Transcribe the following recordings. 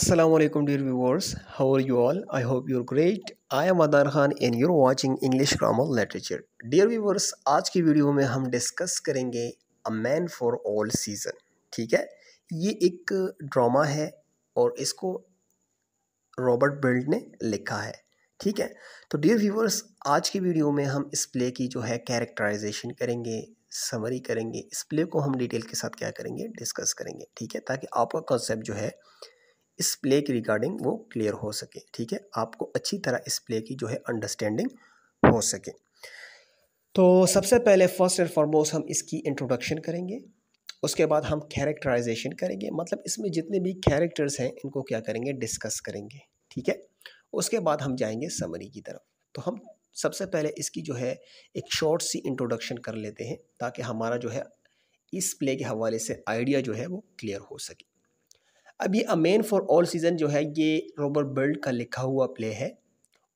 Assalamualaikum dear viewers how are you all I hope you're great I am Adar Khan and you're watching English grammar literature dear viewers आज की video में हम discuss करेंगे a man for all season ठीक है ये एक drama है और इसको रॉबर्ट बिल्ड ने लिखा है ठीक है तो डियर व्यूवर्स आज की वीडियो में हम इस प्ले की जो है कैरेक्टराइजेशन करेंगे समरी करेंगे इस प्ले को हम डिटेल के साथ क्या करेंगे डिस्कस करेंगे ठीक है ताकि आपका कॉन्सेप्ट जो है इस प्ले की रिगार्डिंग वो क्लियर हो सके ठीक है आपको अच्छी तरह इस प्ले की जो है अंडरस्टैंडिंग हो सके तो सबसे पहले फर्स्ट एंड फॉरमोस्ट हम इसकी इंट्रोडक्शन करेंगे उसके बाद हम कैरेक्टराइजेशन करेंगे मतलब इसमें जितने भी कैरेक्टर्स हैं इनको क्या करेंगे डिस्कस करेंगे ठीक है उसके बाद हम जाएंगे समरी की तरफ तो हम सबसे पहले इसकी जो है एक शॉर्ट सी इंट्रोडक्शन कर लेते हैं ताकि हमारा जो है इस प्ले के हवाले से आइडिया जो है वो क्लियर हो सके अब ये अमेन फॉर ऑल सीज़न जो है ये रॉबर्ट बर्ल्ड का लिखा हुआ प्ले है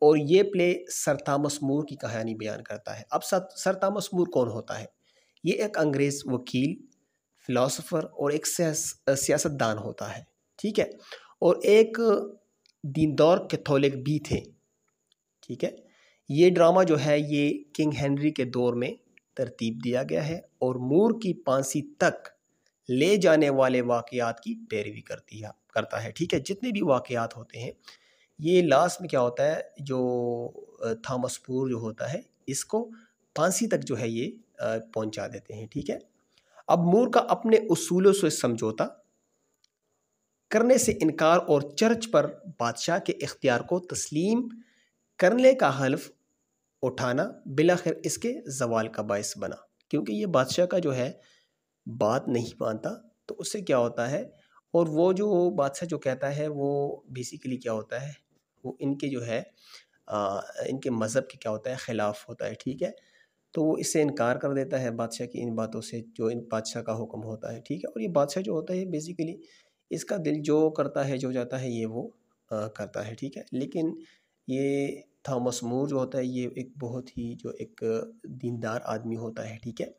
और ये प्ले सर थामस मूर की कहानी बयान करता है अब सर थामस मूर कौन होता है ये एक अंग्रेज़ वकील फ़िलासफ़र और एक सियासतदान होता है ठीक है और एक दीनदौर कैथोलिक भी थे ठीक है ये ड्रामा जो है ये किंग हेनरी के दौर में तरतीब दिया गया है और मूर की फांसी तक ले जाने वाले वाक़ात की पैरवी करती है करता है ठीक है जितने भी वाक़ात होते हैं ये लास्ट में क्या होता है जो थामसपुर जो होता है इसको फांसी तक जो है ये पहुंचा देते हैं ठीक है अब मूर का अपने उसूलों से समझौता करने से इनकार और चर्च पर बादशाह के इख्तियार को तस्लीम करने का हल्फ उठाना बिलाखिर इसके जवाल का बायस बना क्योंकि ये बादशाह का जो है बात नहीं मानता तो उससे क्या होता है और वो जो बादशाह जो कहता है वो बेसिकली क्या होता है वो इनके जो है आ, इनके मज़हब के क्या होता है ख़िलाफ़ होता है ठीक है तो वो इससे इनकार कर देता है बादशाह की इन बातों से जो इन बादशाह का हुक्म होता है ठीक है और ये बादशाह जो होता है बेसिकली इसका दिल जो करता है जो जाता है ये वो आ, करता है ठीक है लेकिन ये थामस मूर जो होता है ये एक बहुत ही जो एक दीनदार आदमी होता है ठीक है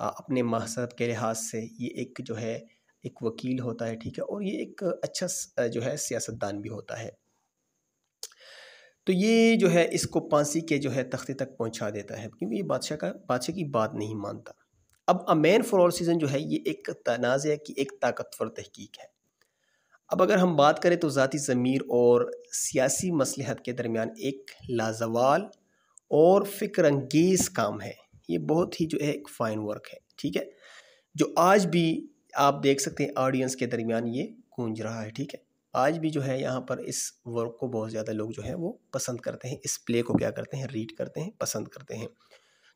अपने महसब के लिहाज से ये एक जो है एक वकील होता है ठीक है और ये एक अच्छा जो है सियासतदान भी होता है तो ये जो है इसको पांसी के जो है तख्ते तक पहुंचा देता है क्योंकि ये बादशाह का बादशाह की बात नहीं मानता अब अमेन फॉर ऑल सीज़न जो है ये एक तनाज़ की एक ताकतवर तहकीक है अब अगर हम बात करें तो ज़ाती ज़मीर और सियासी मसलहत के दरमियान एक लाजवाल और फ़िक्रंगेज़ काम है ये बहुत ही जो है एक फ़ाइन वर्क है ठीक है जो आज भी आप देख सकते हैं ऑडियंस के दरमियान ये गूंज रहा है ठीक है आज भी जो है यहाँ पर इस वर्क को बहुत ज़्यादा लोग जो है वो पसंद करते हैं इस प्ले को क्या करते हैं रीड करते हैं पसंद करते हैं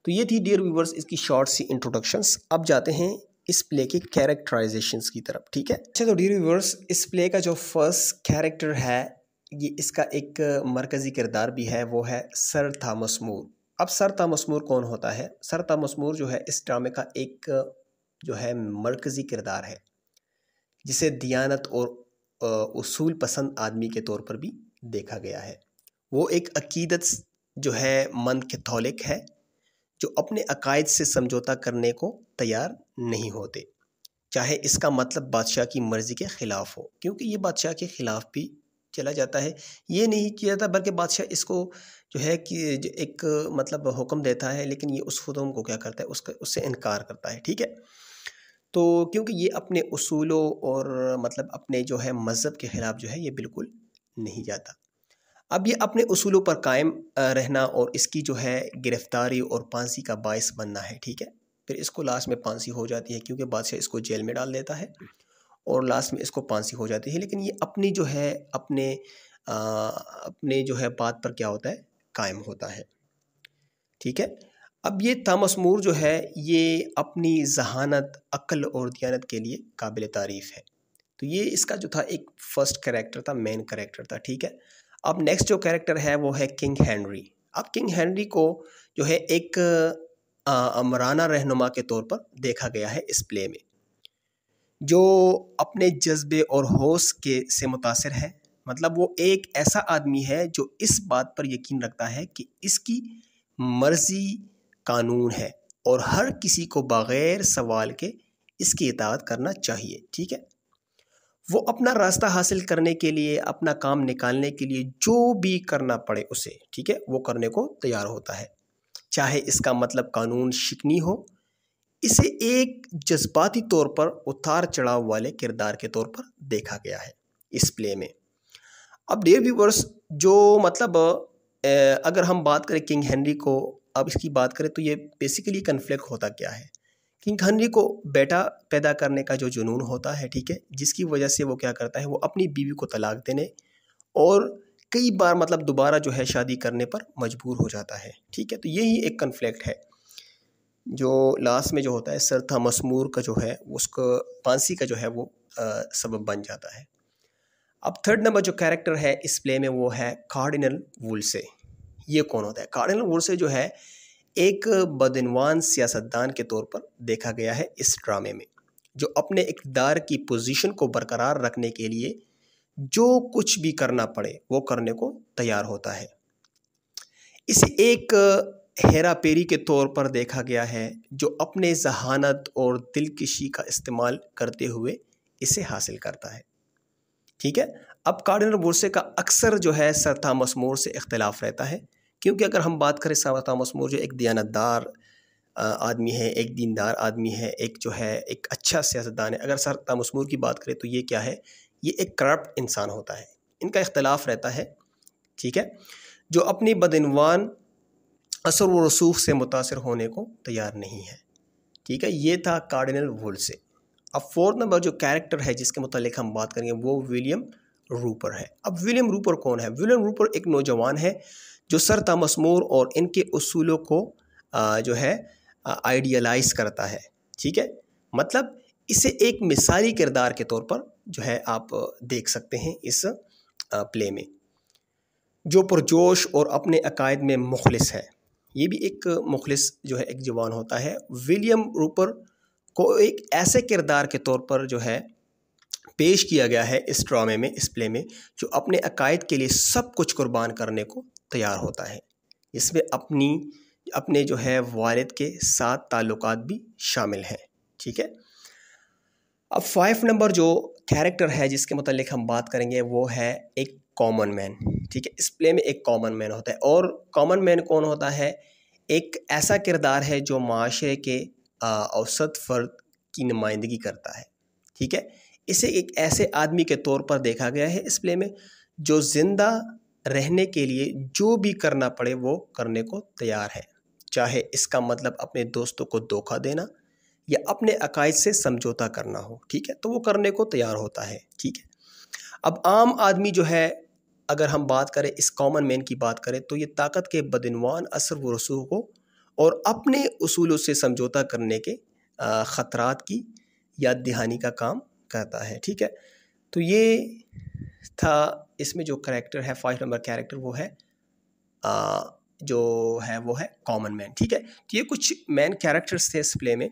तो ये थी डियर व्यूवर्स इसकी शॉर्ट सी इंट्रोडक्शंस अब जाते हैं इस प्ले के कैरेक्टराइजेशंस की तरफ ठीक है अच्छा तो डियर व्यूवर्स इस प्ले का जो फर्स्ट कैरेक्टर है ये इसका एक मरकज़ी किरदार भी है वो है सर थामस मूर अब सरता मसमूर कौन होता है सरता मसमूर जो है इस ड्रामे का एक जो है मरकज़ी किरदार है जिसे दियानत और उसूल पसंद आदमी के तौर पर भी देखा गया है वो एक अकीदत जो है मन कैथोलिक है जो अपने अकायद से समझौता करने को तैयार नहीं होते चाहे इसका मतलब बादशाह की मर्ज़ी के ख़िलाफ़ हो क्योंकि ये बादशाह के ख़िलाफ़ भी चला जाता है ये नहीं किया जाता बल्कि बादशाह इसको जो है कि एक मतलब हुक्म देता है लेकिन ये उस हुक्म को क्या करता है उसका उससे इनकार करता है ठीक है तो क्योंकि ये अपने असूलों और मतलब अपने जो है मज़हब के ख़िलाफ़ जो है ये बिल्कुल नहीं जाता अब ये अपने असूलों पर कायम रहना और इसकी जो है गिरफ़्तारी और फांसी का बायस बनना है ठीक है फिर इसको लास्ट में फांसी हो जाती है क्योंकि बादशाह इसको जेल में डाल देता है और लास्ट में इसको पांसी हो जाती है लेकिन ये अपनी जो है अपने आ, अपने जो है बात पर क्या होता है कायम होता है ठीक है अब ये तामसमूर जो है ये अपनी जहानत अक्ल और दियानत के लिए काबिल तारीफ़ है तो ये इसका जो था एक फ़र्स्ट करेक्टर था मेन करेक्टर था ठीक है अब नेक्स्ट जो करेक्टर है वो है किंग हैंनरी अब किंग हैंनरी को जो है एक अमराना रहनुमा के तौर पर देखा गया है इस प्ले में जो अपने जज्बे और होश के से मुतासर है मतलब वो एक ऐसा आदमी है जो इस बात पर यकीन रखता है कि इसकी मर्ज़ी कानून है और हर किसी को बग़ैर सवाल के इसकी इतात करना चाहिए ठीक है वो अपना रास्ता हासिल करने के लिए अपना काम निकालने के लिए जो भी करना पड़े उसे ठीक है वो करने को तैयार होता है चाहे इसका मतलब कानून शिकनी हो इसे एक जज्बाती तौर पर उतार चढ़ाव वाले किरदार के तौर पर देखा गया है इस प्ले में अब डेयर व्यूवर्स जो मतलब अगर हम बात करें किंग हेनरी को अब इसकी बात करें तो ये बेसिकली कन्फ्लिक्ट होता क्या है किंग हेनरी को बेटा पैदा करने का जो जुनून होता है ठीक है जिसकी वजह से वो क्या करता है वो अपनी बीवी को तलाक देने और कई बार मतलब दोबारा जो है शादी करने पर मजबूर हो जाता है ठीक है तो यही एक कन्फ्लिक्ट है जो लास्ट में जो होता है सर था मसमूर का जो है उसको पांसी का जो है वो सबब बन जाता है अब थर्ड नंबर जो कैरेक्टर है इस प्ले में वो है कार्डिनल वुलसे ये कौन होता है कार्डिनल वुलसे जो है एक बदनवान सियासतदान के तौर पर देखा गया है इस ड्रामे में जो अपने इकदार की पोजीशन को बरकरार रखने के लिए जो कुछ भी करना पड़े वो करने को तैयार होता है इसे एक हेरा पेरी के तौर पर देखा गया है जो अपने जहानत और दिलकशी का इस्तेमाल करते हुए इसे हासिल करता है ठीक है अब कार्डिनल बुरसे का अक्सर जो है सरता मसमूर से इख्तलाफ रहता है क्योंकि अगर हम बात करें सरता मसमूर जो एक दयानतदार आदमी है एक दीनदार आदमी है एक जो है एक अच्छा सियासतदान है अगर सरता मसमूर की बात करें तो ये क्या है ये एक करप्ट इंसान होता है इनका इख्तलाफ रहता है ठीक है जो अपनी बदनवान असर व रसूख से मुतासर होने को तैयार नहीं है ठीक है ये था कार्डिनल वुल से अब फोर्थ नंबर जो कैरेक्टर है जिसके मतलब हम बात करेंगे वो विलियम रूपर है अब विलियम रूपर कौन है विलियम रूपर एक नौजवान है जो सर तमसमूर और इनके असूलों को आ, जो है आइडियलाइज करता है ठीक है मतलब इसे एक मिसाली किरदार के तौर पर जो है आप देख सकते हैं इस प्ले में जो पुरजोश और अपने अकायद में मुखलिस है ये भी एक मुखलिस जो है एक जवान होता है विलियम रूपर को एक ऐसे किरदार के तौर पर जो है पेश किया गया है इस ड्रामे में इस प्ले में जो अपने अकायद के लिए सब कुछ कुर्बान करने को तैयार होता है इसमें अपनी अपने जो है वालद के साथ ताल्लुक भी शामिल हैं ठीक है अब फाइव नंबर जो कैरेक्टर है जिसके मतलब हम बात करेंगे वो है एक कॉमन मैन ठीक है इस प्ले में एक कॉमन मैन होता है और कॉमन मैन कौन होता है एक ऐसा किरदार है जो माशरे के औसत फ़र्द की नुमाइंदगी करता है ठीक है इसे एक ऐसे आदमी के तौर पर देखा गया है इस प्ले में जो ज़िंदा रहने के लिए जो भी करना पड़े वो करने को तैयार है चाहे इसका मतलब अपने दोस्तों को धोखा देना या अपने अकायद से समझौता करना हो ठीक है तो वो करने को तैयार होता है ठीक है अब आम आदमी जो है अगर हम बात करें इस कॉमन मैन की बात करें तो ये ताकत के बदनवान असर व रसूख को और अपने असूलों से समझौता करने के ख़तरात की याद दहानी का काम करता है ठीक है तो ये था इसमें जो करेक्टर है फाइव नंबर कैरेक्टर वो है आ, जो है वो है कॉमन मैन ठीक है तो ये कुछ मैन कैरेक्टर्स थे इस प्ले में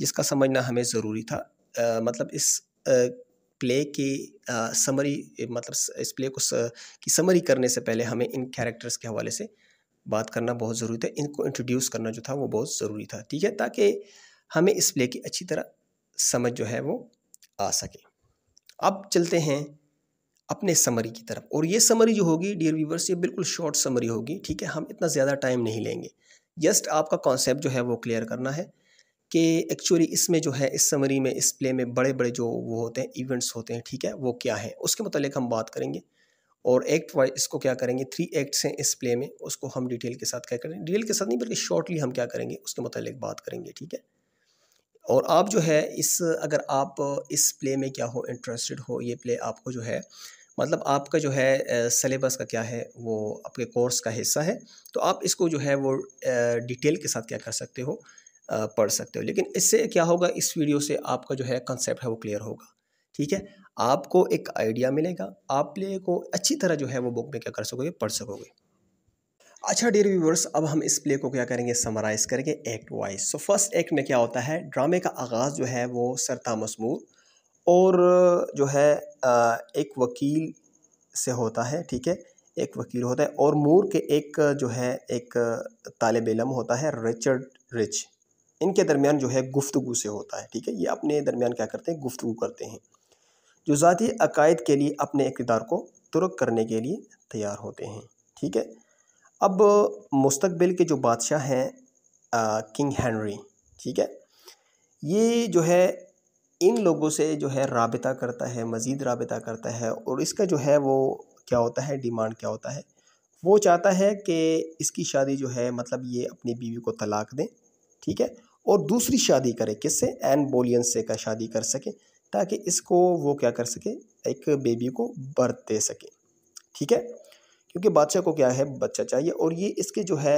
जिसका समझना हमें ज़रूरी था आ, मतलब इस आ, प्ले की समरी मतलब इस प्ले को स, की समरी करने से पहले हमें इन कैरेक्टर्स के हवाले से बात करना बहुत ज़रूरी था इनको इंट्रोड्यूस करना जो था वो बहुत ज़रूरी था ठीक है ताकि हमें इस प्ले की अच्छी तरह समझ जो है वो आ सके अब चलते हैं अपने समरी की तरफ और ये समरी जो होगी डियर व्यूवर्स ये बिल्कुल शॉर्ट समरी होगी ठीक है हम इतना ज़्यादा टाइम नहीं लेंगे जस्ट आपका कॉन्सेप्ट जो है वो क्लियर करना है कि एक्चुअली इसमें जो है इस समरी में इस प्ले में बड़े बड़े जो वो होते हैं इवेंट्स होते हैं ठीक है वो क्या है उसके मतलब हम बात करेंगे और एक्ट वाइज इसको क्या करेंगे थ्री एक्ट्स हैं इस प्ले में उसको हम डिटेल के साथ क्या करेंगे डिटेल के साथ नहीं बल्कि शॉर्टली हम क्या करेंगे उसके मतलब बात करेंगे ठीक है और आप जो है इस अगर आप इस प्ले में क्या हो इंटरेस्टेड हो ये प्ले आपको जो है मतलब आपका जो है सलेबस का क्या है वो आपके कोर्स का हिस्सा है तो आप इसको जो है वो डिटेल के साथ क्या कर सकते हो पढ़ सकते हो लेकिन इससे क्या होगा इस वीडियो से आपका जो है कंसेप्ट है वो क्लियर होगा ठीक है आपको एक आइडिया मिलेगा आप प्ले को अच्छी तरह जो है वो बुक में क्या कर सकोगे पढ़ सकोगे अच्छा डियर व्यूवर्स अब हम इस प्ले को क्या करेंगे समराइज़ करेंगे act wise so first act में क्या होता है ड्रामे का आगाज़ जो है वो सरता मसमूर और जो है एक वकील से होता है ठीक है एक वकील होता है और मूर के एक जो है एक तालब इलम होता है रिचर्ड रिच इनके दरमियान जो है गुफ्तु से होता है ठीक है ये अपने दरमियान क्या करते हैं गुफ्तु करते हैं जो ज़ाती अकायद के लिए अपने इकदार को तुरक करने के लिए तैयार होते हैं ठीक है अब मुस्तबिल के जो बादशाह हैं किंग हैनरी ठीक है ये जो है इन लोगों से जो है रबता करता है मज़ीद रबता करता है और इसका जो है वो क्या होता है डिमांड क्या होता है वो चाहता है कि इसकी शादी जो है मतलब ये अपनी बीवी को तलाक दें ठीक है और दूसरी शादी करे किससे एन बोलियन से का शादी कर सके ताकि इसको वो क्या कर सके एक बेबी को बर्थ दे सके ठीक है क्योंकि बादशाह को क्या है बच्चा चाहिए और ये इसके जो है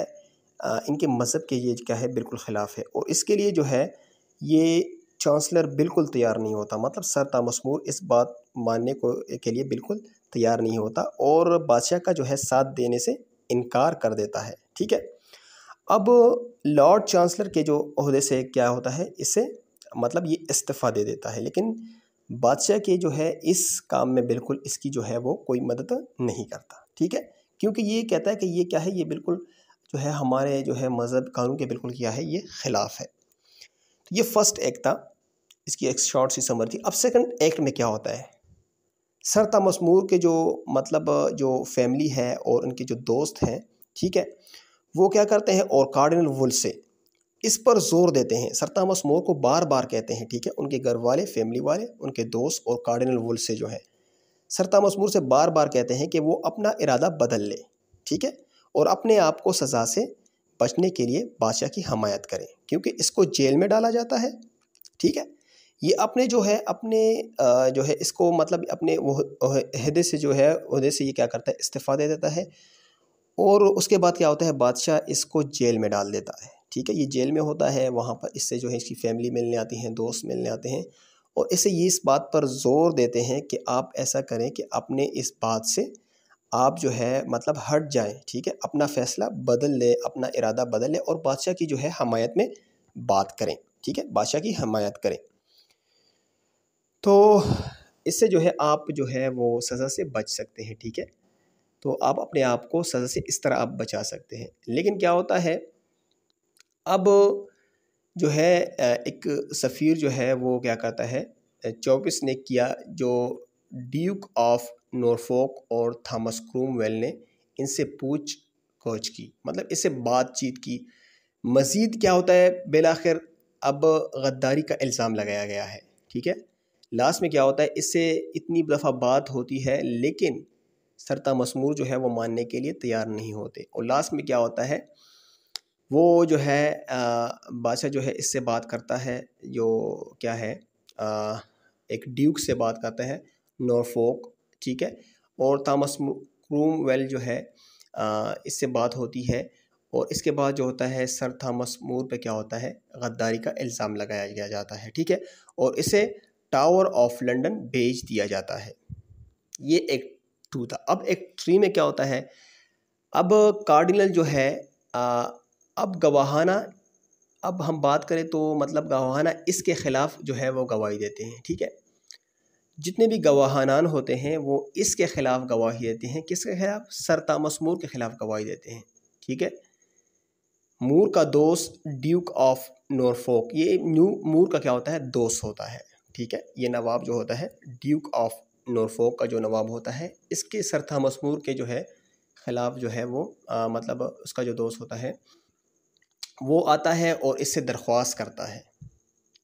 इनके मज़हब के ये क्या है बिल्कुल ख़िलाफ़ है और इसके लिए जो है ये चांसलर बिल्कुल तैयार नहीं होता मतलब सर तामसमूर इस बात मानने को के लिए बिल्कुल तैयार नहीं होता और बादशाह का जो है साथ देने से इनकार कर देता है ठीक है अब लॉर्ड चांसलर के जो अहदे से क्या होता है इसे मतलब ये इस्तीफ़ा दे देता है लेकिन बादशाह के जो है इस काम में बिल्कुल इसकी जो है वो कोई मदद नहीं करता ठीक है क्योंकि ये कहता है कि ये क्या है ये बिल्कुल जो है हमारे जो है मज़हब कानून के बिल्कुल क्या है ये ख़िलाफ़ है तो ये फ़र्स्ट एक्ट था इसकी एक शॉर्ट सी समर थी अब सेकंड एक्ट में क्या होता है सरता मसमूर के जो मतलब जो फैमिली है और उनके जो दोस्त हैं ठीक है वो क्या करते हैं और कार्डिनल वुल से इस पर जोर देते हैं सर थॉमस मोर को बार बार कहते हैं ठीक है उनके घर वाले फैमिली वाले उनके दोस्त और कार्डिनल वुल से जो है सर थॉमस मोर से बार बार कहते हैं कि वो अपना इरादा बदल ले ठीक है और अपने आप को सज़ा से बचने के लिए बादशाह की हमायत करें क्योंकि इसको जेल में डाला जाता है ठीक है ये अपने जो है अपने जो है इसको मतलब अपने वो अहदे से जो है अहदे से ये क्या करता है इस्तीफ़ा दे देता है और उसके बाद क्या होता है बादशाह इसको जेल में डाल देता है ठीक है ये जेल में होता है वहाँ पर इससे जो है इसकी फैमिली मिलने आती हैं दोस्त मिलने आते हैं और इसे ये इस बात पर ज़ोर देते हैं कि आप ऐसा करें कि अपने इस बात से आप जो है मतलब हट जाएं ठीक है अपना फैसला बदल लें अपना इरादा बदल लें और बादशाह की जो है हमायत में बात करें ठीक है बादशाह की हमायत करें तो इससे जो है आप जो है वो सज़ा से बच सकते हैं ठीक है तो आप अपने आप को सज़ा से इस तरह आप बचा सकते हैं लेकिन क्या होता है अब जो है एक सफ़ीर जो है वो क्या करता है चौबीस ने किया जो ड्यूक ऑफ नोरफोक और थॉमस क्रूमवेल ने इनसे पूछ खोज की मतलब इससे बातचीत की मज़ीद क्या होता है बिलाखिर अब गद्दारी का इल्ज़ाम लगाया गया है ठीक है लास्ट में क्या होता है इससे इतनी दफ़ा बात होती है लेकिन सरता मसमूर जो है वो मानने के लिए तैयार नहीं होते और लास्ट में क्या होता है वो जो है बादशाह जो है इससे बात करता है जो क्या है आ, एक ड्यूक से बात करता है नॉरफोक ठीक है और तामस क्रूम वेल जो है आ, इससे बात होती है और इसके बाद जो होता है सर थामस मूर पे क्या होता है गद्दारी का इल्ज़ाम लगाया गया जाता है ठीक है और इसे टावर ऑफ लंदन भेज दिया जाता है ये एक टू था अब एक थ्री में क्या होता है अब कार्डिनल जो है आ, अब गवाहाना अब हम बात करें तो मतलब गवाहाना इसके ख़िलाफ़ जो है वो गवाही देते हैं ठीक है जितने भी गवाहानान होते हैं वो इसके ख़िलाफ़ गवाही देते हैं किसके ख़िलाफ़ सर तामस मूर के ख़िलाफ़ गवाही देते हैं ठीक है मूर का दोस्त ड्यूक ऑफ नोरफोक ये न्यू मूर का क्या होता है दोस्त होता है ठीक है ये नवाब जो होता है ड्यूक ऑफ नोरफोक का जो नवाब होता है इसके सरथा मसमूर के जो है ख़िलाफ़ जो है वो आ, मतलब उसका जो दोस्त होता है वो आता है और इससे दरख्वास्त करता है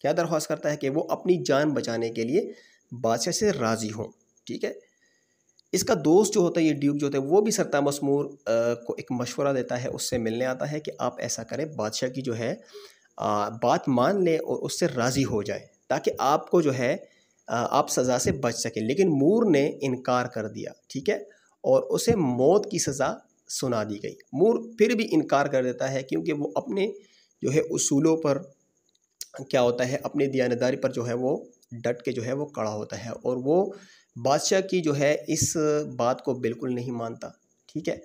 क्या दरख्वास्त करता है कि वो अपनी जान बचाने के लिए बादशाह से राज़ी हों ठीक है इसका दोस्त जो होता है ये ड्यूक जो होता है वो भी सरता मसमूर को एक मशवरा देता है उससे मिलने आता है कि आप ऐसा करें बादशाह की जो है आ, बात मान लें और उससे राज़ी हो जाए ताकि आपको जो है आप सज़ा से बच सकें लेकिन मूर ने इनकार कर दिया ठीक है और उसे मौत की सज़ा सुना दी गई मूर फिर भी इनकार कर देता है क्योंकि वो अपने जो है उसूलों पर क्या होता है अपने दयानदारी पर जो है वो डट के जो है वो कड़ा होता है और वो बादशाह की जो है इस बात को बिल्कुल नहीं मानता ठीक है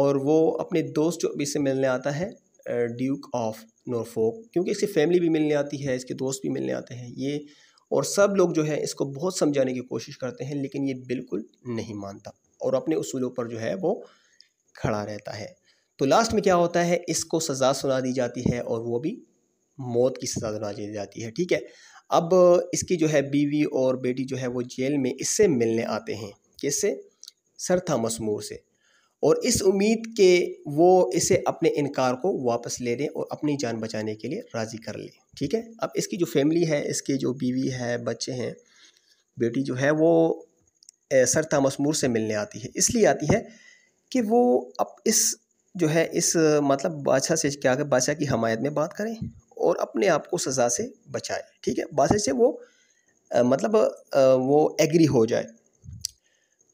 और वो अपने दोस्त जो भी इससे मिलने आता है ड्यूक ऑफ नोरफोक क्योंकि इसकी फैमिली भी मिलने आती है इसके दोस्त भी मिलने आते हैं ये और सब लोग जो है इसको बहुत समझाने की कोशिश करते हैं लेकिन ये बिल्कुल नहीं मानता और अपने उसूलों पर जो है वो खड़ा रहता है तो लास्ट में क्या होता है इसको सज़ा सुना दी जाती है और वो भी मौत की सज़ा सुना दी जाती है ठीक है अब इसकी जो है बीवी और बेटी जो है वो जेल में इससे मिलने आते हैं किससे सर था मसमूर से और इस उम्मीद के वो इसे अपने इनकार को वापस ले लें और अपनी जान बचाने के लिए राज़ी कर लें ठीक है अब इसकी जो फैमिली है इसके जो बीवी है बच्चे हैं बेटी जो है वो सर मसमूर से मिलने आती है इसलिए आती है कि वो अब इस जो है इस मतलब बादशाह से क्या कर बादशाह की हमायत में बात करें और अपने आप को सज़ा से बचाए ठीक है बादशाह से वो आ, मतलब आ, वो एग्री हो जाए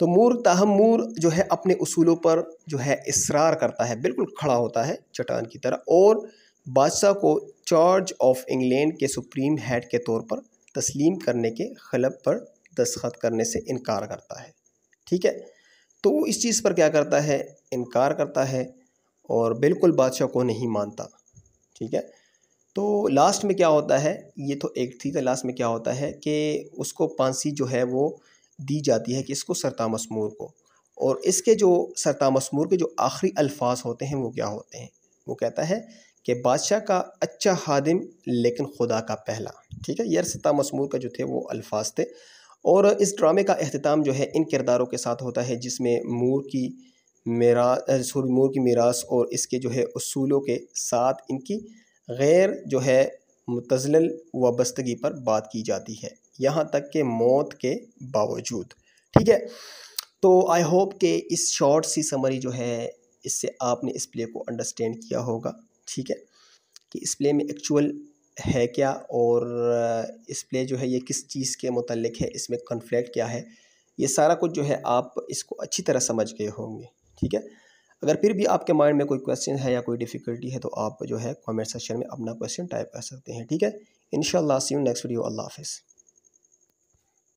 तो मूर ताहम मूर जो है अपने उसूलों पर जो है इसरार करता है बिल्कुल खड़ा होता है चटान की तरह और बादशाह को चार्ज ऑफ इंग्लैंड के सुप्रीम हेड के तौर पर तस्लीम करने के खलब पर दस्खत करने से इनकार करता है ठीक है तो वो इस चीज़ पर क्या करता है इनकार करता है और बिल्कुल बादशाह को नहीं मानता ठीक है तो लास्ट में क्या होता है ये तो एक थी तो लास्ट में क्या होता है कि उसको पांसी जो है वो दी जाती है कि इसको सरता मसमूर को और इसके जो सरता मसमूर के जो आखिरी अल्फाज होते हैं वो क्या होते हैं वो कहता है कि बादशाह का अच्छा हादिम लेकिन खुदा का पहला ठीक है यरसता मसमूर का जो थे वो अल्फाज थे और इस ड्रामे का अहतमाम जो है इन किरदारों के साथ होता है जिसमें मूर की मेरा सॉरी मूर की मीरास और इसके जो है असूलों के साथ इनकी गैर जो है मुतजल वस्तगी पर बात की जाती है यहाँ तक कि मौत के बावजूद ठीक है तो आई होप कि इस शॉर्ट सी समरी जो है इससे आपने इस प्ले को अंडरस्टैंड किया होगा ठीक है कि इस प्ले में एक्चुअल है क्या और इस प्ले जो है ये किस चीज़ के मतलब है इसमें कन्फ्लैक्ट क्या है ये सारा कुछ जो है आप इसको अच्छी तरह समझ गए होंगे ठीक है अगर फिर भी आपके माइंड में कोई क्वेश्चन है या कोई डिफ़िकल्टी है तो आप जो है कमेंट सेक्शन में अपना क्वेश्चन टाइप कर सकते हैं ठीक है इन see you next video Allah हाफिज़